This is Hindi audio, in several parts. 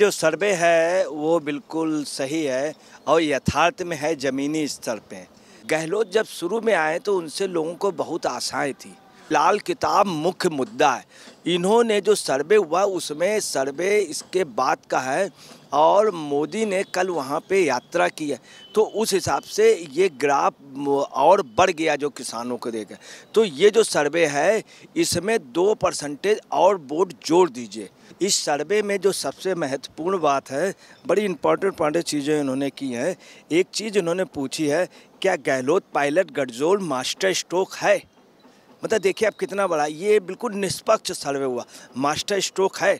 जो सर्वे है वो बिल्कुल सही है और यथार्थ में है ज़मीनी स्तर पे गहलोत जब शुरू में आए तो उनसे लोगों को बहुत आशाएं थी लाल किताब मुख्य मुद्दा है इन्होंने जो सर्वे हुआ उसमें सर्वे इसके बाद का है और मोदी ने कल वहाँ पे यात्रा की है तो उस हिसाब से ये ग्राफ और बढ़ गया जो किसानों को देखा तो ये जो सर्वे है इसमें दो परसेंटेज और वोट जोड़ दीजिए इस सर्वे में जो सबसे महत्वपूर्ण बात है बड़ी इंपॉर्टेंट इंपॉर्टेंट चीज़ें इन्होंने की हैं एक चीज़ इन्होंने पूछी है क्या गहलोत पायलट गडजोल मास्टर स्ट्रोक है मतलब देखिए आप कितना बड़ा ये बिल्कुल निष्पक्ष सर्वे हुआ मास्टर स्ट्रोक है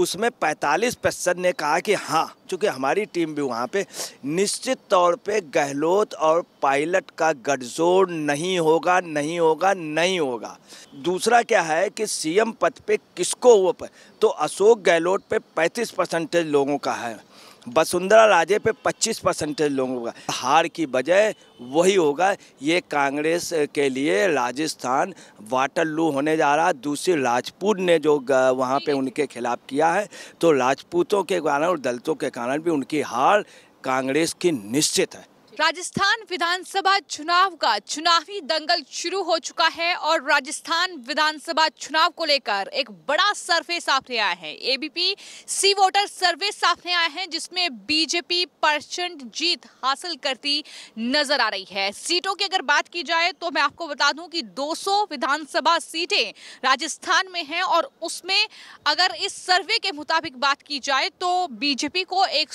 उसमें 45 प्रतिशत ने कहा कि हाँ चूँकि हमारी टीम भी वहाँ पे निश्चित तौर पे गहलोत और पायलट का गठजोड़ नहीं होगा नहीं होगा नहीं होगा दूसरा क्या है कि सीएम पद पे किसको वो पर तो अशोक गहलोत पे 35 परसेंटेज लोगों का है वसुंधरा राजे पे 25 परसेंटेज लोगों का हार की वजह वही होगा ये कांग्रेस के लिए राजस्थान वाटरलू होने जा रहा है दूसरी राजपूत ने जो वहाँ पे उनके खिलाफ किया है तो राजपूतों के कारण और दलितों के कारण भी उनकी हार कांग्रेस की निश्चित है राजस्थान विधानसभा चुनाव का चुनावी दंगल शुरू हो चुका है और राजस्थान विधानसभा चुनाव को लेकर एक बड़ा सर्वे सामने आया है एबीपी सी वोटर सर्वे सामने आया है जिसमें बीजेपी परसेंट जीत हासिल करती नजर आ रही है सीटों की अगर बात की जाए तो मैं आपको बता दूं कि 200 विधानसभा सीटें राजस्थान में है और उसमें अगर इस सर्वे के मुताबिक बात की जाए तो बीजेपी को एक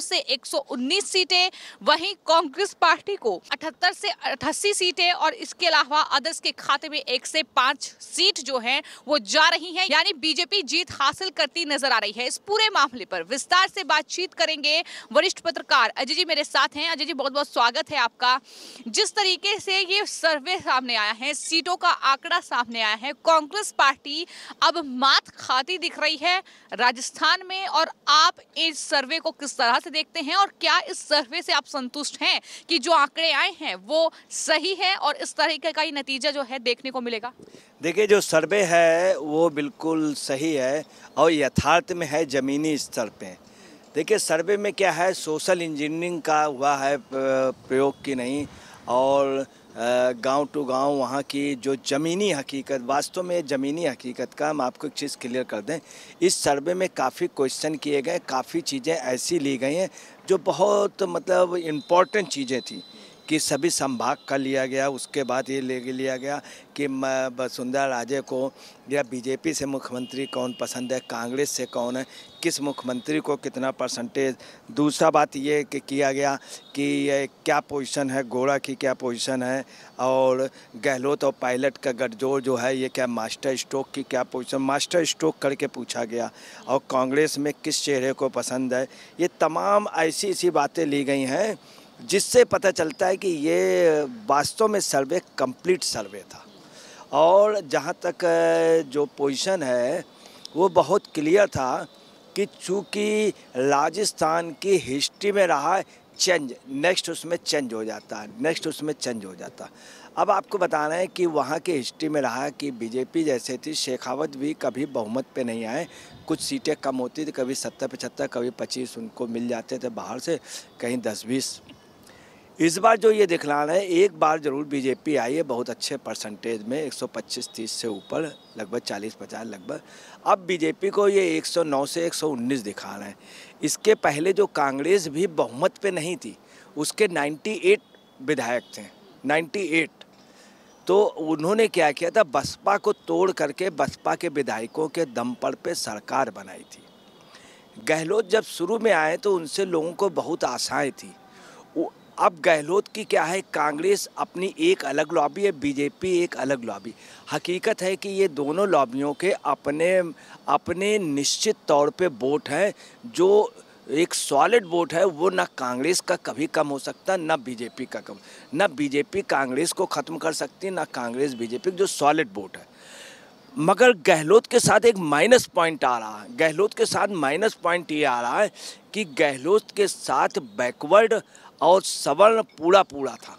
से एक सीटें वहीं कांग्रेस पार्टी को 78 से अठासी सीटें और इसके अलावा अदर्स के खाते में एक से पांच सीट जो है वो जा रही है यानी बीजेपी जीत हासिल करती नजर आ रही है इस पूरे मामले पर विस्तार से बातचीत करेंगे वरिष्ठ पत्रकार अजय जी मेरे साथ हैं अजय जी बहुत बहुत स्वागत है आपका जिस तरीके से ये सर्वे सामने आया है सीटों का आंकड़ा सामने आया है कांग्रेस पार्टी अब मात खाती दिख रही है राजस्थान में और आप इस सर्वे को किस तरह से देखते हैं और क्या इस सर्वे से आप संतुष्ट हैं हैं कि जो आंकड़े आए हैं वो सही है और इस तरीके का ही नतीजा जो है देखने को मिलेगा देखिए जो सर्वे है वो बिल्कुल सही है और यथार्थ में है ज़मीनी स्तर पे देखिए सर्वे में क्या है सोशल इंजीनियरिंग का हुआ है प्रयोग की नहीं और गांव टू गांव वहां की जो ज़मीनी हकीकत वास्तव में ज़मीनी हकीकत का हम आपको एक चीज़ क्लियर कर दें इस सर्वे में काफ़ी क्वेश्चन किए गए काफ़ी चीज़ें ऐसी ली गई हैं जो बहुत मतलब इम्पॉर्टेंट चीज़ें थी कि सभी संभाग का लिया गया उसके बाद ये ले लिया गया कि वसुंधरा राजे को या बीजेपी से मुख्यमंत्री कौन पसंद है कांग्रेस से कौन है किस मुख्यमंत्री को कितना परसेंटेज दूसरा बात ये कि किया गया कि ये क्या पोजीशन है घोड़ा की क्या पोजीशन है और गहलोत और पायलट का गठजोड़ जो है ये क्या मास्टर स्ट्रोक की क्या पोजीशन मास्टर स्ट्रोक करके पूछा गया और कांग्रेस में किस चेहरे को पसंद है ये तमाम ऐसी ऐसी बातें ली गई हैं जिससे पता चलता है कि ये वास्तव में सर्वे कंप्लीट सर्वे था और जहाँ तक जो पोजीशन है वो बहुत क्लियर था कि चूँकि राजस्थान की हिस्ट्री में रहा चेंज नेक्स्ट उसमें चेंज हो जाता है नेक्स्ट उसमें चेंज हो जाता अब आपको बता रहे हैं कि वहाँ की हिस्ट्री में रहा कि बीजेपी जैसे थी शेखावत भी कभी बहुमत पे नहीं आए कुछ सीटें कम होती थी कभी सत्तर पचहत्तर कभी पच्चीस उनको मिल जाते थे बाहर से कहीं दस बीस इस बार जो ये रहे है एक बार जरूर बीजेपी आई है बहुत अच्छे परसेंटेज में 125 30 से ऊपर लगभग 40 50 लगभग अब बीजेपी को ये 109 से 119 दिखा रहे हैं इसके पहले जो कांग्रेस भी बहुमत पे नहीं थी उसके 98 विधायक थे 98 तो उन्होंने क्या किया था बसपा को तोड़ करके बसपा के विधायकों के दम पर पे सरकार बनाई थी गहलोत जब शुरू में आए तो उनसे लोगों को बहुत आशाएँ थी अब गहलोत की क्या है कांग्रेस अपनी एक अलग लॉबी है बीजेपी एक अलग लॉबी हकीकत है कि ये दोनों लॉबियों के अपने अपने निश्चित तौर पे वोट हैं जो एक सॉलिड वोट है वो ना कांग्रेस का कभी कम हो सकता ना बीजेपी का कम ना बीजेपी कांग्रेस को ख़त्म कर सकती ना कांग्रेस बीजेपी जो सॉलिड वोट है मगर गहलोत के साथ एक माइनस पॉइंट आ रहा है गहलोत के साथ माइनस पॉइंट ये आ रहा है कि गहलोत के साथ बैकवर्ड और सवर्ण पूरा पूरा था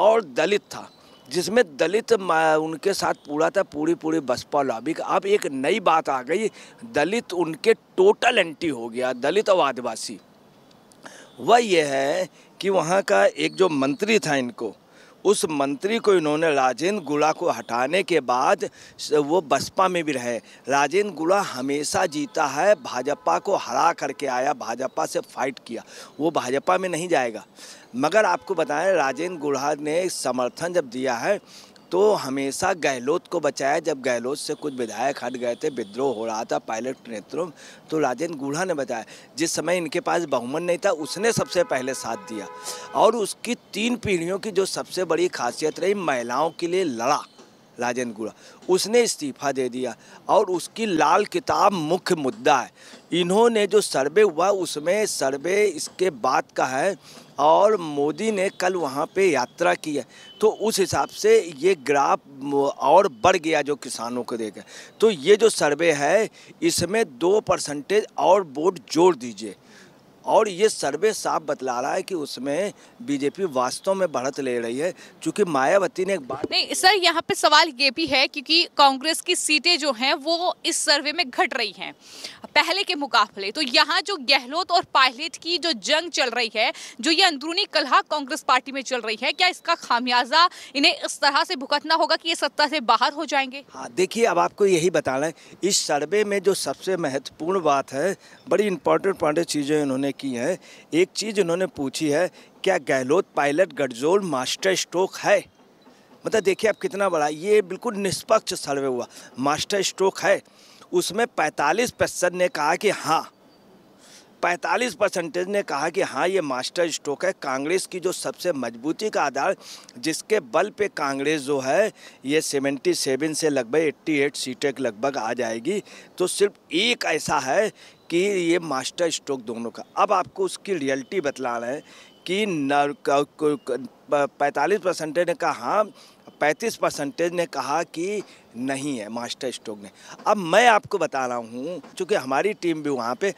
और दलित था जिसमें दलित उनके साथ पूरा था पूरी पूरी बसपा लॉबी अब एक नई बात आ गई दलित उनके टोटल एंटी हो गया दलित और आदिवासी वह यह है कि वहाँ का एक जो मंत्री था इनको उस मंत्री को इन्होंने राजेंद्र गुड़ा को हटाने के बाद वो बसपा में भी रहे राजेंद्र गुड़ा हमेशा जीता है भाजपा को हरा करके आया भाजपा से फाइट किया वो भाजपा में नहीं जाएगा मगर आपको बताएं राजेंद्र गुड़ा ने समर्थन जब दिया है तो हमेशा गहलोत को बचाया जब गहलोत से कुछ विधायक हट गए थे विद्रोह हो रहा था पायलट नेतृत्व तो राजेंद्र गुढ़ा ने बताया जिस समय इनके पास बहुमन नहीं था उसने सबसे पहले साथ दिया और उसकी तीन पीढ़ियों की जो सबसे बड़ी खासियत रही महिलाओं के लिए लड़ा राजेंद्र गुड़ा उसने इस्तीफा दे दिया और उसकी लाल किताब मुख्य मुद्दा है इन्होंने जो सर्वे हुआ उसमें सर्वे इसके बाद का है और मोदी ने कल वहाँ पे यात्रा की है तो उस हिसाब से ये ग्राफ और बढ़ गया जो किसानों को देखा तो ये जो सर्वे है इसमें दो परसेंटेज और वोट जोड़ दीजिए और ये सर्वे साफ बतला रहा है कि उसमें बीजेपी वास्तव में बढ़त ले रही है क्योंकि मायावती ने एक बात नहीं सर यहाँ पे सवाल ये भी है क्योंकि कांग्रेस की सीटें जो हैं वो इस सर्वे में घट रही हैं पहले के मुकाबले तो यहाँ जो गहलोत और पायलट की जो जंग चल रही है जो ये अंदरूनी कलह कांग्रेस पार्टी में चल रही है क्या इसका खामियाजा इन्हें इस तरह से भुगतना होगा कि ये सत्ता से बाहर हो जाएंगे हाँ देखिए अब आपको यही बताना है इस सर्वे में जो सबसे महत्वपूर्ण बात है बड़ी इंपॉर्टेंट इंपॉर्टेंट चीज़ें इन्होंने की हैं एक चीज़ उन्होंने पूछी है क्या गहलोत पायलट गडजोल मास्टर स्ट्रोक है मतलब देखिए आप कितना बड़ा ये बिल्कुल निष्पक्ष सर्वे हुआ मास्टर स्ट्रोक है उसमें 45 परसेंट ने कहा कि हाँ 45 परसेंटेज ने कहा कि हाँ ये मास्टर स्ट्रोक है कांग्रेस की जो सबसे मजबूती का आधार जिसके बल पे कांग्रेस जो है ये सेवेंटी सेवन से लगभग एट्टी एट सीटें लगभग आ जाएगी तो सिर्फ एक ऐसा है कि ये मास्टर स्ट्रोक दोनों का अब आपको उसकी रियलिटी बतला रहे हैं कि पैंतालीस परसेंटेज ने कहा हाँ पैंतीस परसेंटेज ने कहा कि नहीं है मास्टर स्ट्रोक ने अब मैं आपको बता रहा हूँ चूँकि हमारी टीम भी वहाँ पे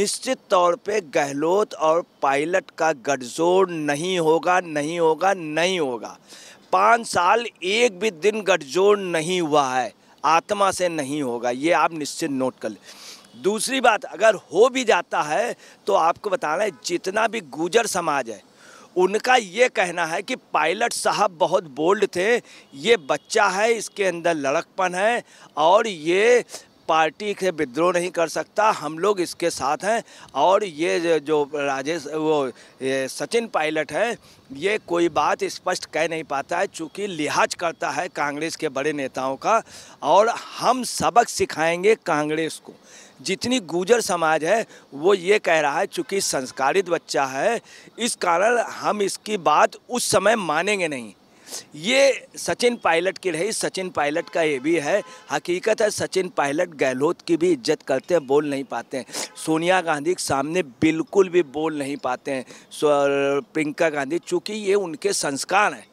निश्चित तौर पे गहलोत और पायलट का गठजोड़ नहीं होगा नहीं होगा नहीं होगा पाँच साल एक भी दिन गठजोड़ नहीं हुआ है आत्मा से नहीं होगा ये आप निश्चित नोट कर लें दूसरी बात अगर हो भी जाता है तो आपको बताना है जितना भी गुजर समाज है उनका ये कहना है कि पायलट साहब बहुत बोल्ड थे ये बच्चा है इसके अंदर लड़कपन है और ये पार्टी से विद्रोह नहीं कर सकता हम लोग इसके साथ हैं और ये जो राजेश वो सचिन पायलट है ये कोई बात स्पष्ट कह नहीं पाता है चूँकि लिहाज करता है कांग्रेस के बड़े नेताओं का और हम सबक सिखाएंगे कांग्रेस को जितनी गुजर समाज है वो ये कह रहा है चूँकि संस्कारित बच्चा है इस कारण हम इसकी बात उस समय मानेंगे नहीं ये सचिन पायलट की रही सचिन पायलट का ये भी है हकीकत है सचिन पायलट गहलोत की भी इज्जत करते हैं बोल नहीं पाते हैं सोनिया गांधी के सामने बिल्कुल भी बोल नहीं पाते हैं प्रियंका गांधी चूँकि ये उनके संस्कार हैं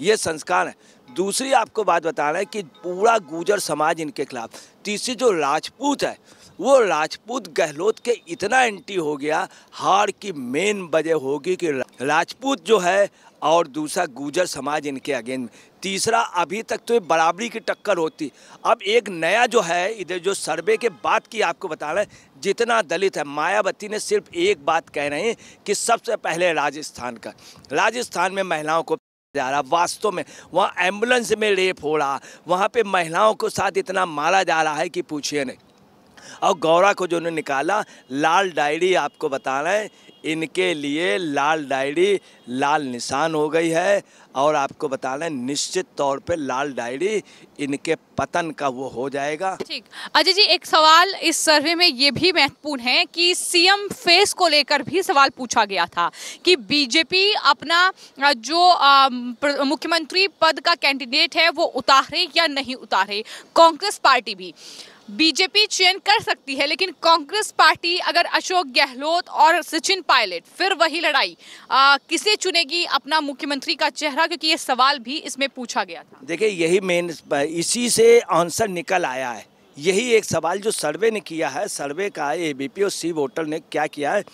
ये संस्कार है दूसरी आपको बात बता रहे हैं कि पूरा गुजर समाज इनके खिलाफ तीसरी जो राजपूत है वो राजपूत गहलोत के इतना एंटी हो गया हार की मेन वजह होगी कि राजपूत जो है और दूसरा गुजर समाज इनके अगेन तीसरा अभी तक तो ये बराबरी की टक्कर होती अब एक नया जो है इधर जो सर्वे के बात की आपको बता रहे हैं जितना दलित है मायावती ने सिर्फ एक बात कह रहे हैं कि सबसे पहले राजस्थान का राजस्थान में महिलाओं को जा रहा वास्तव में वहाँ एम्बुलेंस में रेप हो रहा वहाँ पर महिलाओं को साथ इतना मारा जा रहा है कि पूछिए नहीं और गौरा को जो उन्होंने निकाला लाल डायरी आपको बता रहे हैं इनके लिए लाल डायरी लाल निशान हो गई है और आपको बताना है निश्चित तौर पे लाल डायरी इनके पतन का वो हो जाएगा ठीक अजय जी एक सवाल इस सर्वे में ये भी महत्वपूर्ण है कि सीएम फेस को लेकर भी सवाल पूछा गया था कि बीजेपी अपना जो मुख्यमंत्री पद का कैंडिडेट है वो उतारे या नहीं उतारे कांग्रेस पार्टी भी बीजेपी चयन कर सकती है लेकिन कांग्रेस पार्टी अगर अशोक गहलोत और सचिन पायलट फिर वही लड़ाई आ, किसे चुनेगी अपना मुख्यमंत्री का चेहरा क्योंकि ये सवाल भी इसमें पूछा गया था देखिए यही मेन इसी से आंसर निकल आया है यही एक सवाल जो सर्वे ने किया है सर्वे का ए बी पी और सी वोटर ने क्या किया है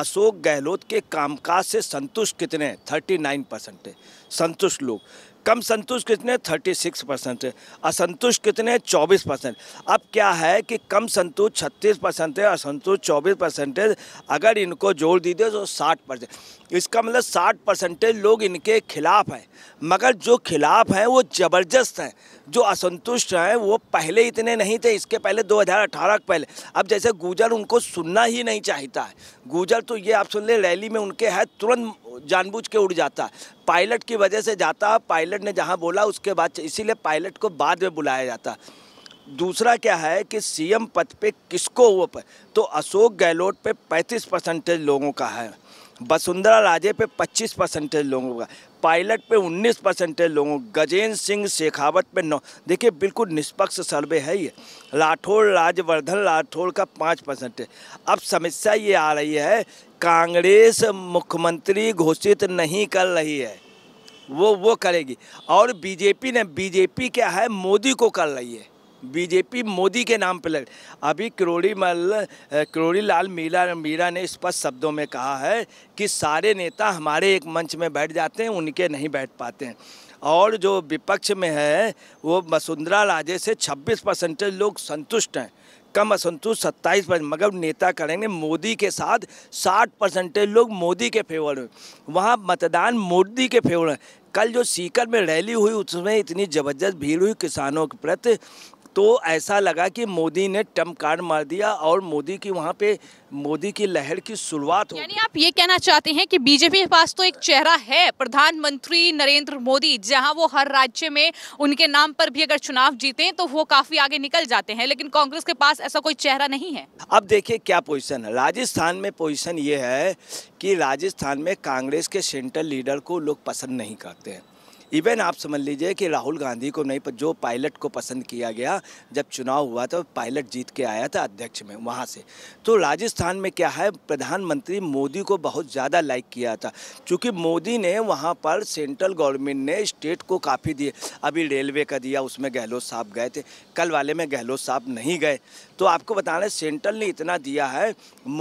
अशोक गहलोत के कामकाज से संतुष्ट कितने हैं थर्टी नाइन परसेंट संतुष्ट लोग कम संतुष्ट कितने 36 परसेंट है असंतुष्ट कितने 24 परसेंट अब क्या है कि कम संतुष्ट 36 परसेंट है असंतुष्ट 24 परसेंटेज अगर इनको जोड़ दीजिए तो 60 परसेंट इसका मतलब 60 परसेंटेज लोग इनके खिलाफ हैं मगर जो खिलाफ हैं वो ज़बरदस्त हैं जो असंतुष्ट हैं वो पहले इतने नहीं थे इसके पहले दो के पहले अब जैसे गुजर उनको सुनना ही नहीं चाहता है गुजर तो ये आप सुन ले रैली में उनके है तुरंत जानबूझ के उड़ जाता पायलट की वजह से जाता पायलट ने जहाँ बोला उसके बाद इसीलिए पायलट को बाद में बुलाया जाता दूसरा क्या है कि सीएम पद पे किसको वो पे? तो अशोक गहलोत पे 35 परसेंटेज लोगों का है वसुंधरा राजे पे 25 परसेंटेज लोगों का पायलट पे 19 परसेंट लोगों गजेंद्र सिंह शेखावत पे नौ देखिए बिल्कुल निष्पक्ष सर्वे है ये राठौड़ राज्यवर्धन राठौड़ का पाँच परसेंट अब समस्या ये आ रही है कांग्रेस मुख्यमंत्री घोषित नहीं कर रही है वो वो करेगी और बीजेपी ने बीजेपी क्या है मोदी को कर रही है बीजेपी मोदी के नाम पर लड़ अभी करोड़ी मल करोड़ी लाल मीरा मीरा ने स्पष्ट शब्दों में कहा है कि सारे नेता हमारे एक मंच में बैठ जाते हैं उनके नहीं बैठ पाते हैं और जो विपक्ष में है वो वसुंधरा राजे से 26 परसेंटेज लोग संतुष्ट हैं कम असंतुष्ट सत्ताईस परसेंट मगर नेता करेंगे मोदी के साथ साठ परसेंटेज लोग मोदी के फेवर हैं वहाँ मतदान मोदी के फेवर हैं कल जो सीकर में रैली हुई उसमें इतनी ज़बरदस्त भीड़ हुई किसानों के प्रति तो ऐसा लगा कि मोदी ने टम्प कार्ड मार दिया और मोदी की वहाँ पे मोदी की लहर की शुरुआत हो यानी आप ये कहना चाहते हैं कि बीजेपी के पास तो एक चेहरा है प्रधानमंत्री नरेंद्र मोदी जहाँ वो हर राज्य में उनके नाम पर भी अगर चुनाव जीते तो वो काफी आगे निकल जाते हैं लेकिन कांग्रेस के पास ऐसा कोई चेहरा नहीं है अब देखिए क्या पोजिशन है राजस्थान में पोजिशन ये है कि राजस्थान में कांग्रेस के सेंट्रल लीडर को लोग पसंद नहीं करते हैं इवन आप समझ लीजिए कि राहुल गांधी को नहीं जो पायलट को पसंद किया गया जब चुनाव हुआ था पायलट जीत के आया था अध्यक्ष में वहाँ से तो राजस्थान में क्या है प्रधानमंत्री मोदी को बहुत ज़्यादा लाइक किया था क्योंकि मोदी ने वहाँ पर सेंट्रल गवर्नमेंट ने स्टेट को काफ़ी दिए अभी रेलवे का दिया उसमें गहलोत साहब गए थे कल वाले में गहलोत साहब नहीं गए तो आपको बता रहे सेंट्रल ने इतना दिया है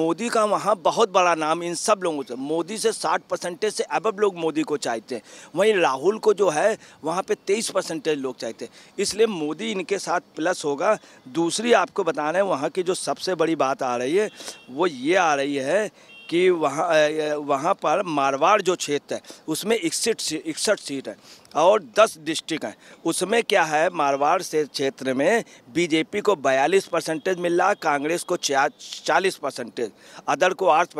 मोदी का वहाँ बहुत बड़ा नाम इन सब लोगों से मोदी से साठ परसेंटेज से अब लोग मोदी को चाहते हैं वहीं राहुल को जो है वहाँ पे 23 परसेंटेज लोग चाहते हैं इसलिए मोदी इनके साथ प्लस होगा दूसरी आपको बता रहे हैं वहाँ की जो सबसे बड़ी बात आ रही है वो ये आ रही है कि वहाँ वहाँ पर मारवाड़ जो क्षेत्र है उसमें इकसठ इकसठ सीट है और 10 डिस्ट्रिक्ट हैं उसमें क्या है मारवाड़ से क्षेत्र में बीजेपी को 42 परसेंटेज मिल रहा है कांग्रेस को चालीस परसेंटेज अदर को आठ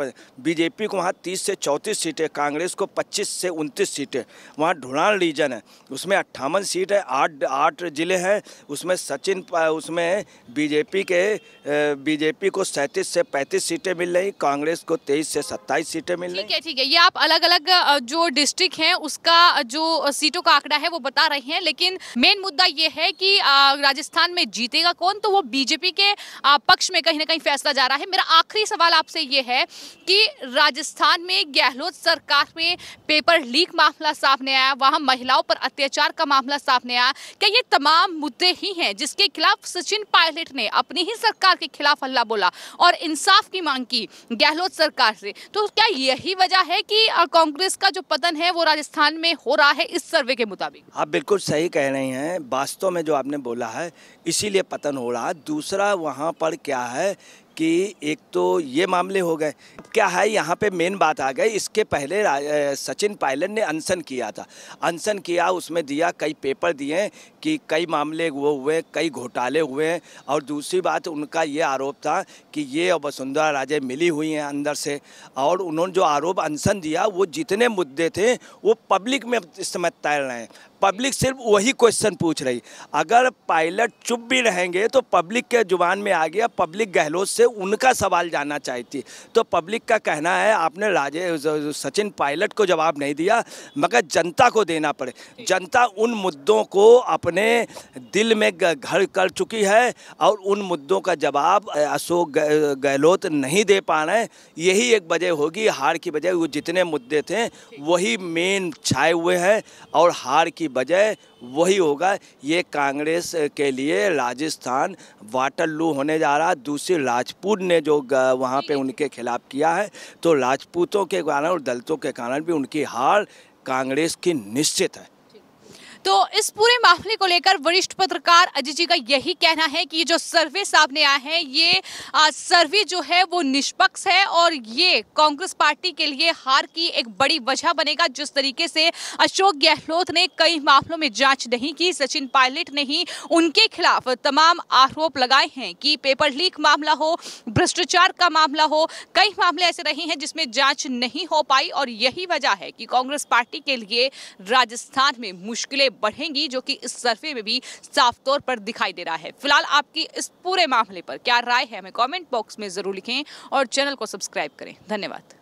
बीजेपी को वहाँ 30 से 34 सीटें कांग्रेस को 25 से 29 सीटें वहाँ ढुड़ान रीजन है उसमें अट्ठावन सीट है आठ आठ जिले हैं उसमें सचिन उसमें बीजेपी के बीजेपी को सैंतीस से पैंतीस सीटें मिल रही कांग्रेस को तेईस से सत्ताईस सीटें मिल रही ठीक है ठीक है ये आप अलग अलग जो डिस्ट्रिक्ट हैं उसका जो सीटों सीटों का आंकड़ा है वो बता रहे हैं लेकिन मेन मुद्दा ये है कि राजस्थान में जीतेगा कौन तो वो बीजेपी के पक्ष में कहीं ना कहीं फैसला जा रहा है मेरा आखिरी सवाल आपसे ये है कि राजस्थान में गहलोत सरकार में पेपर लीक मामला सामने आया वहां महिलाओं पर अत्याचार का मामला सामने आया क्या ये तमाम मुद्दे ही हैं जिसके खिलाफ सचिन पायलट ने अपनी ही सरकार के खिलाफ हल्ला बोला और इंसाफ की मांग की गहलोत सरकार से तो क्या यही वजह है कि कांग्रेस का जो पतन है वो राजस्थान में हो रहा है इस सर्वे सर्वे के मुताबिक आप बिल्कुल सही कह रहे हैं वास्तव में जो आपने बोला है इसीलिए पतन हो रहा है दूसरा वहाँ पर क्या है कि एक तो ये मामले हो गए क्या है यहाँ पे मेन बात आ गई इसके पहले सचिन पायलट ने अनशन किया था अनशन किया उसमें दिया कई पेपर दिए कि कई मामले वो हुए कई घोटाले हुए हैं और दूसरी बात उनका ये आरोप था कि ये और वसुंधरा राजे मिली हुई हैं अंदर से और उन्होंने जो आरोप अनशन दिया वो जितने मुद्दे थे वो पब्लिक में इस समय तैर रहे हैं पब्लिक सिर्फ वही क्वेश्चन पूछ रही अगर पायलट चुप भी रहेंगे तो पब्लिक के जुबान में आ गया पब्लिक गहलोत से उनका सवाल जानना चाहती तो पब्लिक का कहना है आपने राजे सचिन पायलट को जवाब नहीं दिया मगर जनता को देना पड़े जनता उन मुद्दों को अपने दिल में घर कर चुकी है और उन मुद्दों का जवाब अशोक गहलोत नहीं दे पा रहे यही एक वजह होगी हार की वजह वो जितने मुद्दे थे वही मेन छाए हुए हैं और हार की बजाय वही होगा ये कांग्रेस के लिए राजस्थान वाटरलू होने जा रहा दूसरी राजपूत ने जो वहाँ पे उनके खिलाफ किया है तो राजपूतों के कारण और दलितों के कारण भी उनकी हार कांग्रेस की निश्चित है तो इस पूरे मामले को लेकर वरिष्ठ पत्रकार अजय जी का यही कहना है कि जो सर्वे सामने आए हैं ये सर्वे जो है वो निष्पक्ष है और ये कांग्रेस पार्टी के लिए हार की एक बड़ी वजह बनेगा जिस तरीके से अशोक गहलोत ने कई मामलों में जांच नहीं की सचिन पायलट ने ही उनके खिलाफ तमाम आरोप लगाए हैं कि पेपर लीक मामला हो भ्रष्टाचार का मामला हो कई मामले ऐसे रहे हैं जिसमें जांच नहीं हो पाई और यही वजह है कि कांग्रेस पार्टी के लिए राजस्थान में मुश्किलें बढ़ेंगी जो कि इस सर्वे में भी साफ तौर पर दिखाई दे रहा है फिलहाल आपकी इस पूरे मामले पर क्या राय है हमें कॉमेंट बॉक्स में ज़रूर लिखें और चैनल को सब्सक्राइब करें धन्यवाद